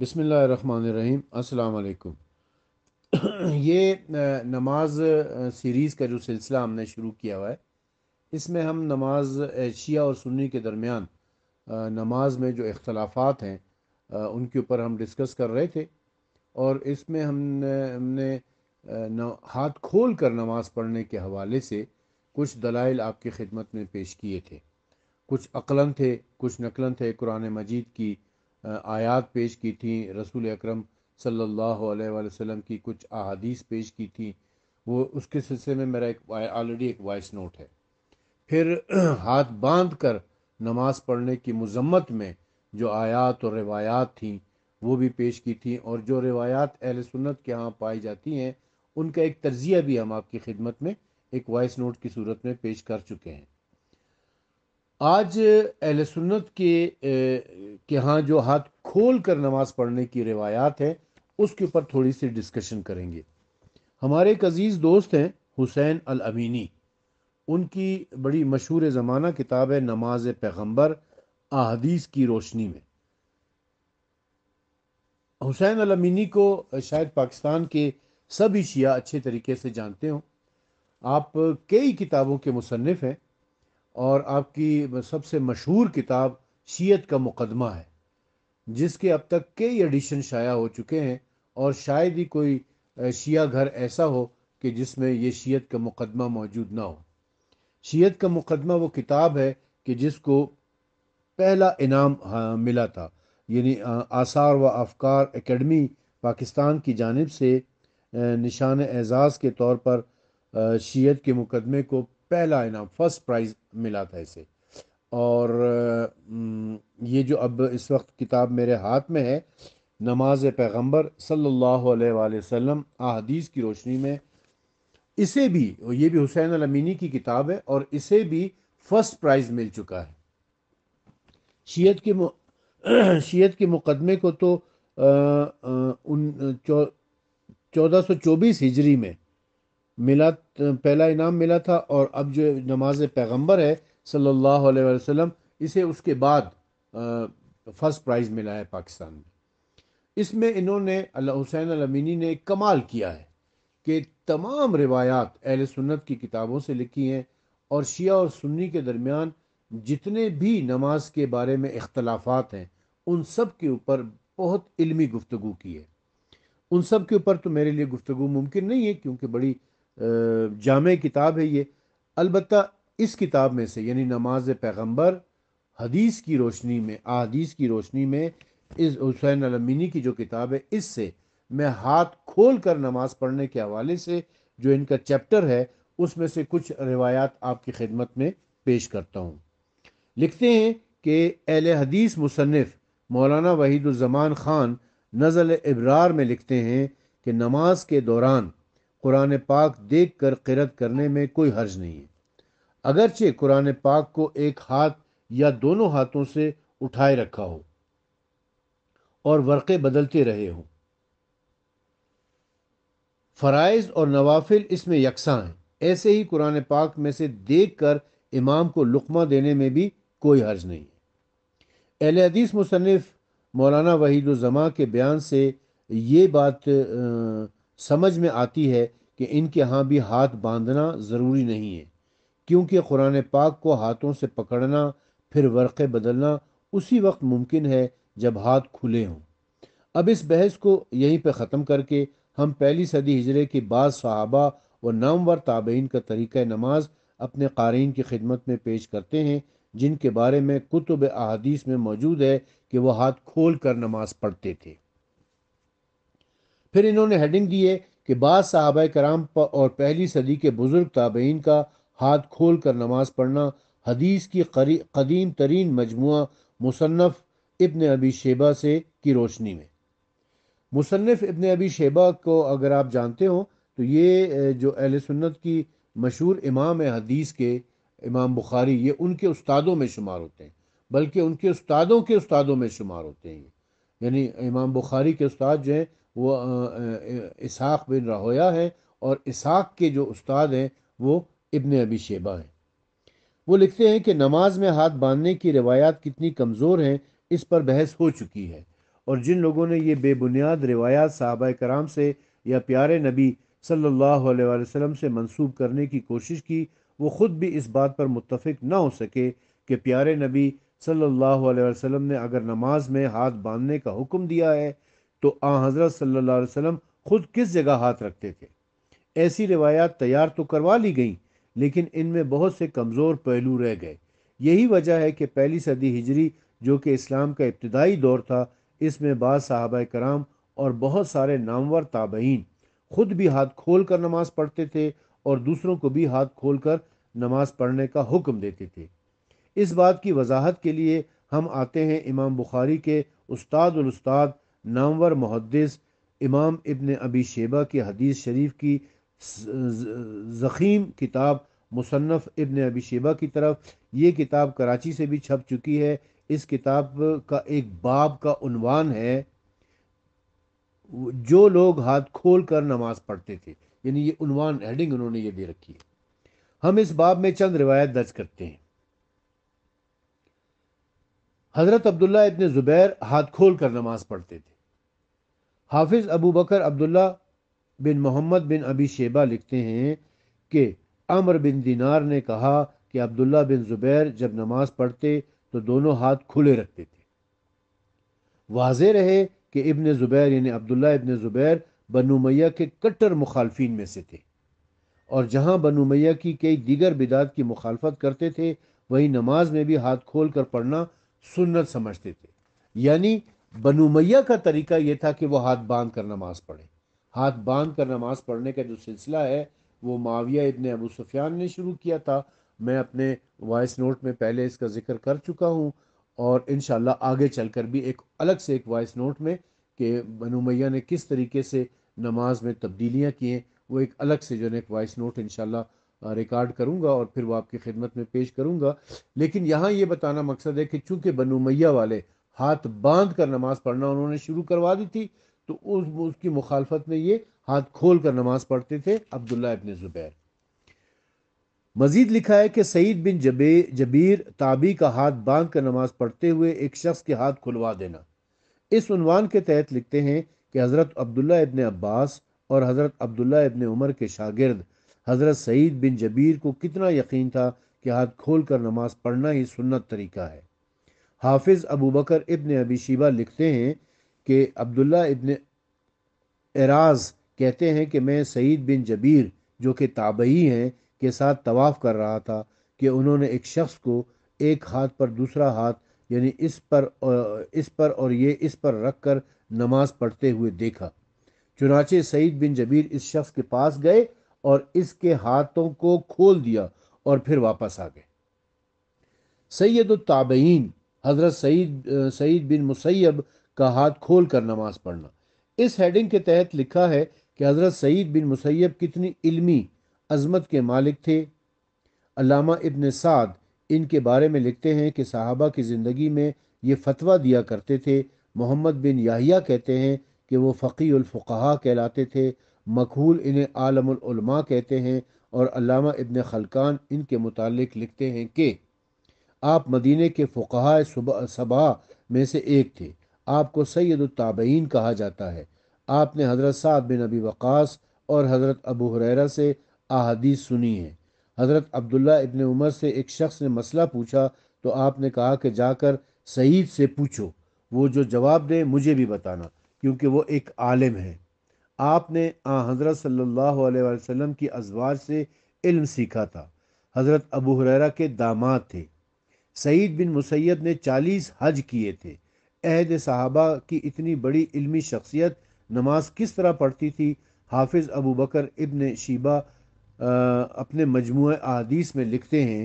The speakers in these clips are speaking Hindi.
बसमीम् अल्लाम ये नमाज सीरीज़ का जो सिलसिला हमने शुरू किया हुआ है इसमें हम नमाज शिया और सुन्नी के दरमियान नमाज में जो अख्तलाफात हैं उनके ऊपर हम डिस्कस कर रहे थे और इसमें हमने हमने हाथ खोल कर नमाज़ पढ़ने के हवाले से कुछ दलाइल आपकी खिदमत में पेश किए थे कुछ अकलन थे कुछ नकलन थे कुरान मजीद की आयात पेश की थी रसूल अकरम सल्लल्लाहु अलैहि वसल्लम की कुछ अहादीस पेश की थी वो उसके सिलसिले में मेरा एक ऑलरेडी एक वॉइस नोट है फिर हाथ बांध कर नमाज पढ़ने की मजम्मत में जो आयात और रिवायात थी वो भी पेश की थी और जो रिवायात अहल सुन्नत के यहाँ पाई जाती हैं उनका एक तजिया भी हम आपकी खिदमत में एक वॉइस नोट की सूरत में पेश कर चुके हैं आज अहल सुन्नत के के यहाँ जो हाथ खोल कर नमाज पढ़ने की रिवायात है उसके ऊपर थोड़ी सी डिस्कशन करेंगे हमारे एक अज़ीज़ दोस्त हैं हुसैन अल अमीनी उनकी बड़ी मशहूर ज़माना किताब है नमाज पैगम्बर अहदीस की रोशनी में हुसैन अल अमीनी को शायद पाकिस्तान के सभी शिया अच्छे तरीके से जानते हों आप कई किताबों के मुसनफ़ हैं और आपकी सबसे मशहूर किताब शीयत का मुकदमा है जिसके अब तक कई एडिशन शाया हो चुके हैं और शायद ही कोई शिया घर ऐसा हो कि जिसमें यह शीयत का मुकदमा मौजूद ना हो शीयत का मुकदमा वो किताब है कि जिसको पहला इनाम मिला था यानी आसार व अफकार एकेडमी पाकिस्तान की जानब से निशान एजाज़ के तौर पर शीयत के मुकदमे को पहला इनाम फर्स्ट प्राइज़ मिला था इसे और ये जो अब इस वक्त किताब मेरे हाथ में है नमाज पैगम्बर सल्लल्लाहु अलैहि वसल्लम अहदीस की रोशनी में इसे भी ये भी हुसैन अलमीनी की किताब है और इसे भी फर्स्ट प्राइज़ मिल चुका है शीयत के शीयत के मुकदमे को तो उन चौदह सौ चौबीस हिजरी में मिला पहला इनाम मिला था और अब जो नमाज पैगम्बर है सल्लल्लाहु अलैहि वसल्लम इसे उसके बाद फर्स्ट प्राइज़ मिला है पाकिस्तान में इसमें इन्होंने अल्लाह हुसैन अलमिनी ने कमाल किया है कि तमाम रिवायात अहल सुन्नत की किताबों से लिखी हैं और शिया और सुन्नी के दरमियान जितने भी नमाज के बारे में इख्तलाफात हैं उन सब के ऊपर बहुत इल्मी गुफ्तु की है उन सब के ऊपर तो मेरे लिए गुफ्तु मुमकिन नहीं है क्योंकि बड़ी जाम किताब है ये अलबत् इस किताब में से यानी नमाज पैगम्बर हदीस की रोशनी में अदीस की रोशनी में इस हुसैन अलमिनी की जो किताब है इससे मैं हाथ खोल कर नमाज पढ़ने के हवाले से जो इनका चैप्टर है उसमें से कुछ रिवायात आपकी खिदमत में पेश करता हूँ लिखते हैं कि एल हदीस मुसनफ़ मौलाना वहीदुलज़मान ख़ान नज़ल इब्रार में लिखते हैं कि नमाज के दौरान कुरान पाक देख कर किरत करने में कोई हर्ज नहीं है अगरचे कुरान पाक को एक हाथ या दोनों हाथों से उठाए रखा हो और वर्क़े बदलते रहे हों फ़राइज़ और नवाफिल इसमें यकसा हैं ऐसे ही कुरान पाक में से देख कर इमाम को लुकमा देने में भी कोई हर्ज नहीं है अहल हदीस मुसनफ़ मौलाना वहीदुलजमा के बयान से ये बात समझ में आती है कि इनके यहाँ भी हाथ बांधना ज़रूरी नहीं है क्योंकि कुरान पाक को हाथों से पकड़ना फिर वर्क़े बदलना उसी वक्त मुमकिन है जब हाथ खुले हों अब इस बहस को यहीं पर ख़त्म करके हम पहली सदी हिजरे के बाद सहाबा और नामवर ताबेन का तरीक़ नमाज अपने कारीन की खिदमत में पेश करते हैं जिनके बारे में कुतुब अहदीस में मौजूद है कि वह हाथ खोल कर नमाज पढ़ते थे फिर इन्होंने हेडिंग दी है कि बाद साहब कराम और पहली सदी के बुज़ुर्ग ताबेन का हाथ खोल कर नमाज पढ़ना हदीस की कदीम तरीन मजमु मुसनफ़ इबन अबी शेबा से की रोशनी में मुसनफ़ इबन अबी शेबा को अगर आप जानते हो तो ये जो अहल सुन्नत की मशहूर इमाम है हदीस के इमाम बुखारी ये उनके उस्तादों में शुमार होते हैं बल्कि उनके उस्तादों के उस्तादों में शुमार होते हैं यानी इमाम बुखारी के उस्ताद जो हैं वो इसहाक बिन रहोया है और इसहाक के जो उस्ताद हैं वो इबन अबी शेबा हैं वो लिखते हैं कि नमाज में हाथ बांधने की रिवायात कितनी कमज़ोर हैं इस पर बहस हो चुकी है और जिन लोगों ने ये बेबुनियाद रिवायात साहबा कराम से या प्यारे नबी सल्लल्लाहु अलैहि वसल्लम से मंसूब करने की कोशिश की वो ख़ुद भी इस बात पर मुतफ़ ना हो सके कि प्यारे नबी सल्लल्लाहु अलैहि वसल्लम ने अगर नमाज में हाथ बांधने का हुक्म दिया है तो आ हज़रत सल्ला वसम खुद किस जगह हाथ रखते थे ऐसी रिवायात तैयार तो करवा ली गई लेकिन इनमें बहुत से कमज़ोर पहलू रह गए यही वजह है कि पहली सदी हिजरी जो कि इस्लाम का इब्तदाई दौर था इसमें बाद साहब कराम और बहुत सारे नामवर ताबईन खुद भी हाथ खोल कर नमाज पढ़ते थे और दूसरों को भी हाथ खोल कर नमाज पढ़ने का हुक्म देते थे इस बात की वजाहत के लिए हम आते हैं इमाम बुखारी के उस्ताद उस्ताद नामवर मुहदस इमाम इबन अबी शेबा की हदीस शरीफ की ज़ख़ीम किताब मुसनफ़ इबन अबी शेबा की तरफ ये किताब कराची से भी छप चुकी है इस किताब का एक बाब का उनवान है जो लोग हाथ खोल कर नमाज पढ़ते थे यानी ये उनवान हेडिंग उन्होंने ये दे रखी है हम इस बाब में चंद रिवायत दर्ज करते हैं हज़रत अब्दुल्ला इतने ज़ुबैर हाथ खोल कर नमाज पढ़ते थे Hafiz Abu Bakr Abdullah bin Muhammad bin Abi Shaiba लिखते हैं कि अमर बिन दिनार ने कहा कि अब्दुल्ला बिन ज़ुबैर जब नमाज पढ़ते तो दोनों हाथ खुले रखते थे वाज रहे कि इबन ज़ुबैर यानी अब्दुल्ला इबन ज़ुबैर बनु मैया के कट्टर मुखालफी में से थे और जहां बनु मैया की कई दीगर बिदात की मुखालफत करते थे वहीं नमाज में भी हाथ खोल कर पढ़ना सुन्नत समझते थे यानी बनुमैया का तरीका ये था कि वो हाथ बांध कर नमाज पढ़े हाथ बांध कर नमाज पढ़ने का जो सिलसिला है वो माविया इबन अबू सुफियान ने शुरू किया था मैं अपने वॉइस नोट में पहले इसका जिक्र कर चुका हूँ और इन आगे चल कर भी एक अलग से एक वॉइस नोट में कि बनुमैया ने किस तरीके से नमाज में तब्दीलियाँ किए वो एक अलग से जो है एक वॉइस नोट इन रिकॉर्ड करूँगा और फिर वो आपकी खिदमत में पेश करूँगा लेकिन यहाँ ये बताना मकसद है कि चूँकि बनुमैया वाले हाथ बांध कर नमाज पढ़ना उन्होंने शुरू करवा दी थी तो उस उसकी मुखालफत में ये हाथ खोल कर नमाज पढ़ते थे अब्दुल्ला इबन ज़ुबैर मजीद लिखा है कि सईद बिन जबे जबीर ताबी का हाथ बांध कर नमाज पढ़ते हुए एक शख्स के हाथ खुलवा देना इस उनवान के तहत लिखते हैं कि हज़रत अब्दुल्ला इबन अब्बास और हज़रत अब्दुल्ला इबन उमर के शागिर्द हज़रत सईद बिन जबीर को कितना यकीन था कि हाथ खोल कर नमाज पढ़ना ही सुन्नत तरीका है हाफिज़ अबू बकर इबन अबी शिबा लिखते हैं कि अब्दुल्ला इबन एराज कहते हैं कि मैं सईद बिन जबीर जो कि ताबई हैं के साथ तवाफ़ कर रहा था कि उन्होंने एक शख्स को एक हाथ पर दूसरा हाथ यानी इस पर इस पर और ये इस पर रख कर नमाज पढ़ते हुए देखा चुनाचे सईद बिन जबीर इस शख्स के पास गए और इसके हाथों को खोल दिया और फिर वापस आ गए सैद ताबईन हज़रत सईद सईद बिन मुसैब का हाथ खोल कर नमाज पढ़ना इस हेडिंग के तहत लिखा है कि हज़रत सईद बिन मुसैब कितनी इल्मी अजमत के मालिक थे अलामा इबन साद इनके बारे में लिखते हैं कि साहबा की ज़िंदगी में ये फतवा दिया करते थे मोहम्मद बिन याहिया कहते हैं कि वो फ़कीफ़ा कहलाते थे मकहूल इन्हें आलमा कहते हैं और अलामा इब्न खलकान इनके मुतालिक लिखते हैं कि आप मदीने के फ़ुकाह सबा में से एक थे आपको सैद कहा जाता है आपने हज़रत साद बिन अबी वक़ास और हज़रत अबू हुरैरा से अहदीस सुनी है हज़रत अब्दुल्ला इबन उमर से एक शख्स ने मसला पूछा तो आपने कहा कि जाकर सईद से पूछो वो जो जवाब दे मुझे भी बताना क्योंकि वो एक आलिम है आपने आ हज़रत सल्लल्लाहु अलैहि वसल्लम की अजवार से इल्म सीखा था हज़रत अबू हुरैरा के दामाद थे सईद बिन मुसैद ने चालीस हज किए थे अहद साहबा की इतनी बड़ी इल्मी शख्सियत नमाज किस तरह पढ़ती थी हाफिज़ अबू बकर इबन शीबा अपने मजमु अदीस में लिखते हैं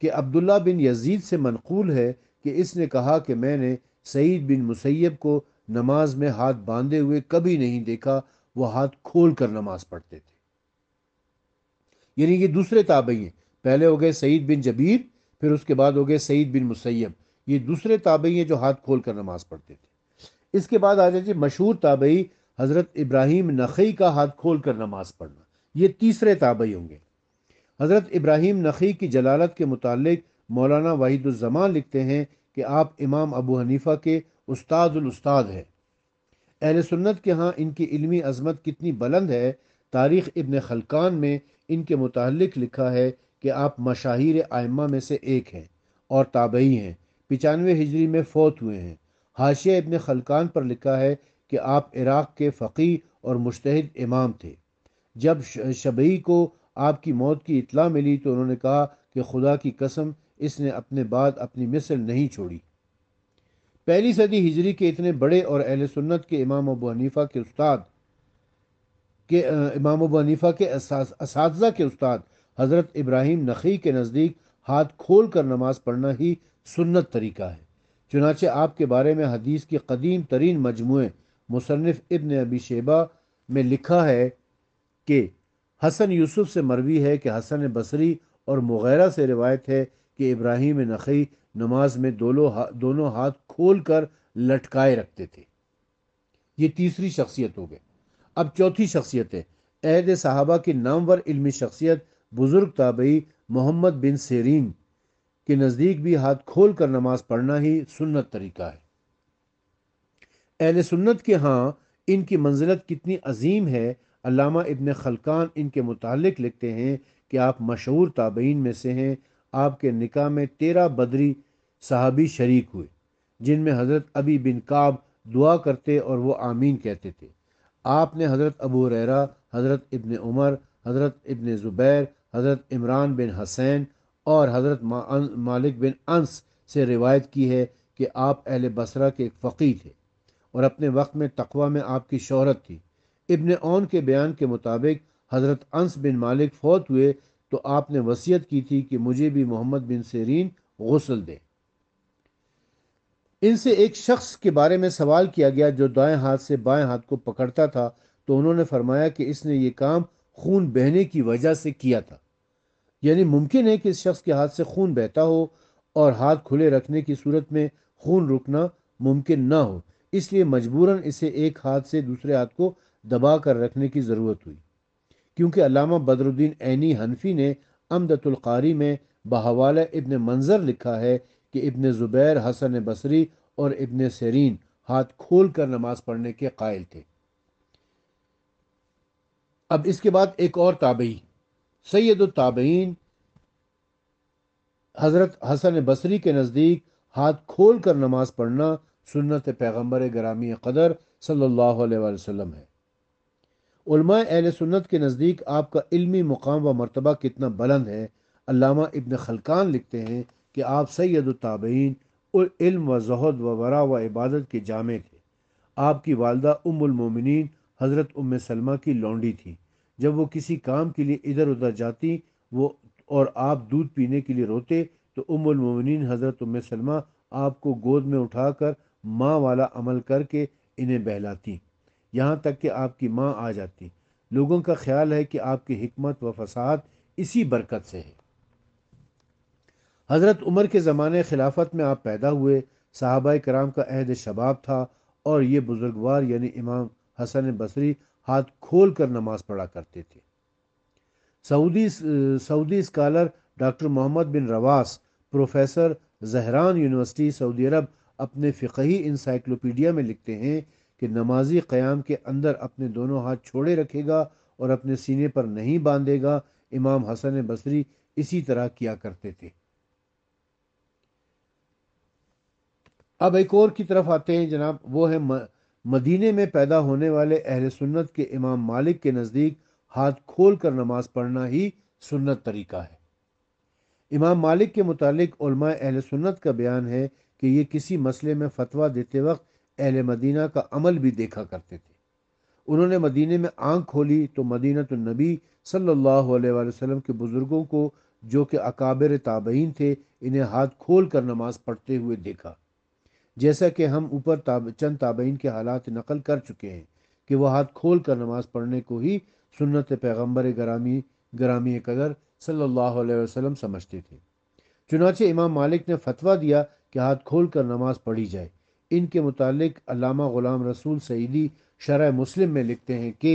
कि अब्दुल्ला बिन यजीद से मनकूल है कि इसने कहा कि मैंने सईद बिन मुसैब को नमाज में हाथ बांधे हुए कभी नहीं देखा वह हाथ खोल कर नमाज पढ़ते थे यानी ये दूसरे ताबई हैं पहले हो गए सईद बिन जबीर फिर उसके बाद हो गए सईद बिन मुसैब ये दूसरे ताबई हैं जो हाथ खोल कर नमाज पढ़ते थे इसके बाद आ जाते मशहूर ताबई हज़रत इब्राहिम नखी का हाथ खोल कर नमाज पढ़ना ये तीसरे ताबई होंगे हज़रत इब्राहिम नखी की जलालत के मुतालिक मौलाना वाहिदुलजमान लिखते हैं कि आप इमाम अबू हनीफ़ा के उस्तादुलस्ताद हैं अहल सुन्नत के यहाँ इनकी इलमी अजमत कितनी बुलंद है तारीख़ इबन खलकान में इनके मुतल लिखा है कि आप मशाहिर आयमा में से एक हैं और ताबई हैं पिचानवे हिजरी में फौत हुए हैं हाशिया इबन खलकान पर लिखा है कि आप इराक़ के फ़की और मुश्तद इमाम थे जब शबई को आपकी मौत की इतला मिली तो उन्होंने कहा कि खुदा की कसम इसने अपने बाद अपनी मिसल नहीं छोड़ी पहली सदी हिजरी के इतने बड़े और अहल सुन्नत के इमाम अबू हनीफ़ा के उस्ताद के इमाम अबू हनीफ़ा के उस्ताद हज़रत इब्राहिम नखी के नज़दीक हाथ खोल कर नमाज पढ़ना ही सुन्नत तरीका है चुनाचे आपके बारे में हदीस के कदीम तरीन मजमू मुसनफ़ इबन अबी शेबा में लिखा है कि हसन यूसुफ से मरवी है कि हसन बसरी और मुगैरह से रिवायत है कि इब्राहिम नखी नमाज में दोनों हा, दोनों हाथ खोल कर लटकाए रखते थे ये तीसरी शख्सियत हो गई अब चौथी शख्सियत है अहद साहबा की नामवर इल्मी शख्सियत बुज़ुर्ग ताबई मोहम्मद बिन सेरीन के नज़दीक भी हाथ खोल कर नमाज पढ़ना ही सुन्नत तरीका है अहल सुन्नत के हाँ इनकी मंजिलत कितनी अजीम है अलामा इबन खलकान इनके मुतालिक लिखते हैं कि आप मशहूर ताबईन में से हैं आपके निकाह में तेरह बदरी साहबी शरीक हुए जिनमें हज़रत अबी बिन काब दुआ करते और वो आमीन कहते थे आपने हज़रत अबू रैरा हज़रत इबन उमर हज़रत इबन ज़ुबैर हज़रत इमरान बिन हसैन और हज़रत मालिक बिन अंस से रिवायत की है कि आप अहल बसरा के एक फ़कीर थे और अपने वक्त में तकवा में आपकी शहरत थी इबन ओन के बयान के मुताबिक हज़रत अंस बिन मालिक फौत हुए तो आपने वसीयत की थी कि मुझे भी मोहम्मद बिन सरीन गसल दें इनसे एक शख्स के बारे में सवाल किया गया जो दाएं हाथ से बाएं हाथ को पकड़ता था तो उन्होंने फरमाया कि इसने ये काम खून बहने की वजह से किया था यानी मुमकिन है कि इस शख्स के हाथ से खून बहता हो और हाथ खुले रखने की सूरत में खून रुकना मुमकिन ना हो इसलिए मजबूरन इसे एक हाथ से दूसरे हाथ को दबा कर रखने की ज़रूरत हुई क्योंकि अलामा बदरुद्दीन ऐनी हनफी ने अमदतुल्कारी में बहवाल इब्न मंजर लिखा है कि इब्न ज़ुबैर हसन बसरी और इबन सरीन हाथ खोल कर नमाज़ पढ़ने के कायल थे अब इसके बाद एक और ताबई सैद ताबईन हज़रत हसन बसरी के नज़दीक हाथ खोल कर नमाज पढ़ना सुन्नत पैगम्बर ग्रामी कदर सल्लल्लाहु अलैहि वसल्लम है उलमा अहल सुन्नत के नज़दीक आपका इल्मी मुकाम व मरतबा कितना बुलंद है अलामा इब्न खलकान लिखते हैं कि आप सैद ताबईन इल्म व जहद व वरा व इबादत के जामे थे आपकी वालदा उमुलमोमिन हज़रत उम सलमा की लौंडी थी जब वो किसी काम के लिए इधर उधर जाती वो और आप दूध पीने के लिए रोते तो उमिन हज़रत उम सलमा आपको गोद में उठाकर माँ वाला अमल करके इन्हें बहलाती यहाँ तक कि आपकी माँ आ जाती लोगों का ख्याल है कि आपकी हमत व फसाद इसी बरकत से है हज़रत उमर के ज़माने खिलाफत में आप पैदा हुए साहबा कराम का अहद शबाब था और ये बुज़ुर्गवार यानी इमाम हसन बसरी हाथ खोल कर नमाज पढ़ा करते थे Saudi Saudi scholar doctor Muhammad bin Rawas professor Zahran university Saudi Arabia अपने फ़िकही इंसाइक्लोपीडिया में लिखते हैं कि नमाजी क़याम के अंदर अपने दोनों हाथ छोड़े रखेगा और अपने सीने पर नहीं बांधेगा इमाम हसन बसरी इसी तरह किया करते थे अब एक और की तरफ आते हैं जनाब वो है म, मदीने में पैदा होने वाले अहल सुन्नत के इमाम मालिक के नज़दीक हाथ खोल कर नमाज पढ़ना ही सुन्नत तरीका है इमाम मालिक के मुतालिक अहल सुन्नत का बयान है कि ये किसी मसले में फतवा देते वक्त अहल मदीना का अमल भी देखा करते थे उन्होंने मदीने में आंख खोली तो मदीना तो नबी सल्लल्लाहु अलैहि वसल्लम के बुज़ुर्गों को जो कि अकाबर ताबईन थे इन्हें हाथ खोल कर नमाज पढ़ते हुए देखा जैसा कि हम ऊपर ताब, चंद ताबईन के हालात नकल कर चुके हैं कि वह हाथ खोल कर नमाज पढ़ने को ही सुनत पैगम्बर ग्रामी ग्रामी कदर सल्लल्लाहु अलैहि समझते थे चुनाचे इमाम मालिक ने फतवा दिया कि हाथ खोल कर नमाज पढ़ी जाए इनके मुतालिक अलामा ग़ुलाम रसूल सईदी शरह मुस्लिम में लिखते हैं कि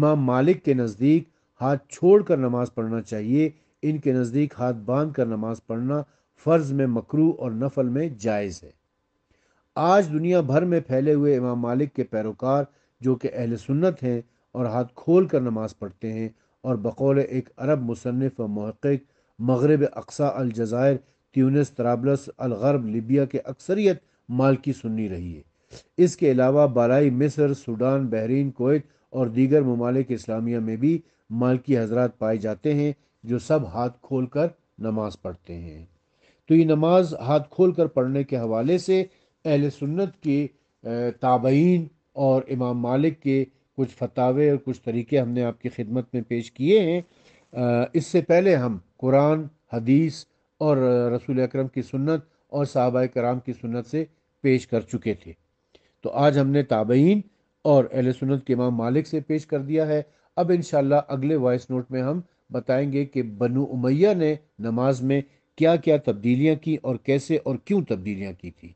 इमाम मालिक के नज़दीक हाथ छोड़ कर नमाज पढ़ना चाहिए इनके नज़दीक हाथ बांध कर नमाज पढ़ना फ़र्ज़ में मकरू और नफल में जायज़ है आज दुनिया भर में फैले हुए इमाम मालिक के पैरोकार जो कि अहल सुन्नत हैं और हाथ खोल कर नमाज पढ़ते हैं और बकौल एक अरब मुसनफ़ व महक़ मगरब अक्सा अलजायर ट्यूनस तराबलस अलगरब लिबिया के अक्सरियत मालकी सुन्नी रही है इसके अलावा बालाई मिस्र सूडान बहरीन कोत और दीगर ममालिक इस्लामिया में भी मालकी हजरात पाए जाते हैं जो सब हाथ खोल कर नमाज पढ़ते हैं तो ये नमाज हाथ खोल कर पढ़ने के हवाले से अहल सुन्नत के ताबईन और इमाम मालिक के कुछ फतावे और कुछ तरीके हमने आपकी खिदमत में पेश किए हैं इससे पहले हम कुरान हदीस और रसूल अक्रम की सुन्नत और साहबा कराम की सुन्नत से पेश कर चुके थे तो आज हमने ताबईन और अहल सुन्नत के इमाम मालिक से पेश कर दिया है अब इन अगले वॉइस नोट में हम बताएंगे कि बनु उमैया ने नमाज में क्या क्या तब्दीलियाँ की और कैसे और क्यों तब्दीलियाँ की थी